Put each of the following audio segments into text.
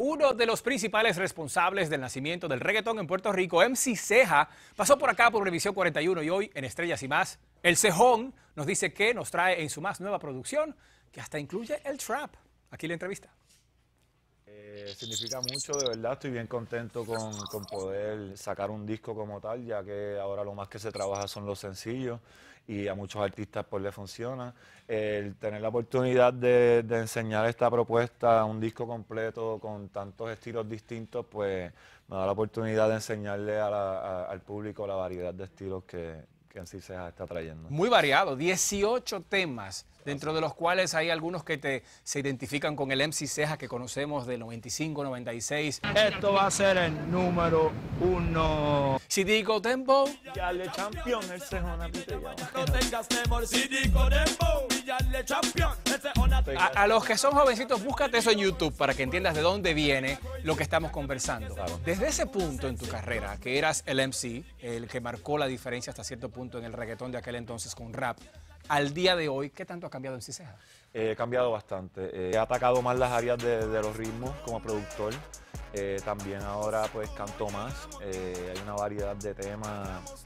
Uno de los principales responsables del nacimiento del reggaetón en Puerto Rico, MC Ceja, pasó por acá por Revisión 41 y hoy en Estrellas y más, el Cejón nos dice que nos trae en su más nueva producción, que hasta incluye el trap. Aquí la entrevista. Eh, significa mucho, de verdad estoy bien contento con, poder sacar un disco como tal, ya que ahora lo más que se trabaja son los sencillos y a muchos artistas pues le funciona. El tener la oportunidad de, enseñar esta propuesta, un disco completo con tantos estilos distintos, pues me da la oportunidad de enseñarle al público la variedad de estilos que, que en sí se está trayendo. Muy variado, 18 temas dentro de los cuales hay algunos que te, se identifican con el MC CEJA que conocemos del 95, 96. Esto va a ser el número uno. Si digo tempo, Villarle Champion, ese No tengas temor, si digo tempo, Champion, a, a los que son jovencitos, búscate eso en YouTube para que entiendas de dónde viene lo que estamos conversando. Desde ese punto en tu carrera, que eras el MC, el que marcó la diferencia hasta cierto punto en el reggaetón de aquel entonces con rap, al día de hoy, ¿qué tanto ha cambiado en Ciseja? Eh, he cambiado bastante. Eh, he atacado más las áreas de, los ritmos como productor. Eh, también ahora pues canto más. hay una variedad de temas.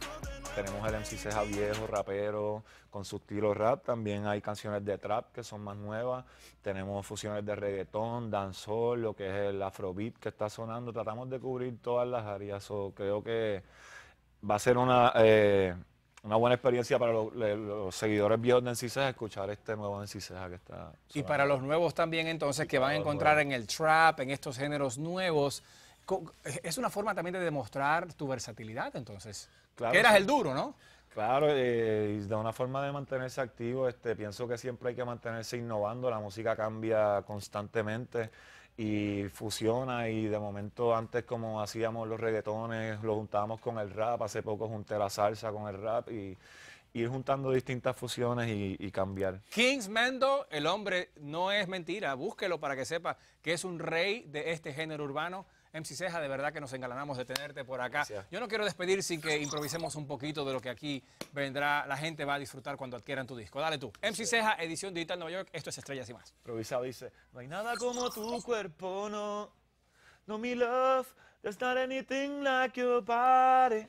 Tenemos el MC viejo, rapero, con su estilo rap. También hay canciones de trap que son más nuevas. Tenemos fusiones de reggaetón, dancehall, lo que es el afrobeat que está sonando. Tratamos de cubrir todas las áreas. So, creo que va a ser una una buena experiencia para los, seguidores viejos de Enciseja escuchar este nuevo Enciseja que está. Y para los nuevos también, entonces, que van a encontrar en el trap, en estos géneros nuevos, es una forma también de demostrar tu versatilidad, entonces. Claro. eras el duro, ¿no? Claro, eh, y de una forma de mantenerse activo, este, pienso que siempre hay que mantenerse innovando, la música cambia constantemente y fusiona y de momento antes como hacíamos los reggaetones, lo juntábamos con el rap, hace poco junté la salsa con el rap y ir juntando distintas fusiones y, y, cambiar. Kings Mendo, el hombre, no es mentira, búsquelo para que sepa que es un rey de este género urbano. MC Ceja, de verdad que nos engalanamos de tenerte por acá. Yo no quiero despedir sin que improvisemos un poquito de lo que aquí vendrá, la gente va a disfrutar cuando adquieran tu disco. Dale tú. MC Ceja, edición digital Nueva York, esto es Estrellas y más. Improvisado dice, no hay nada como tu cuerpo, no. No, mi love, there's not anything like your body.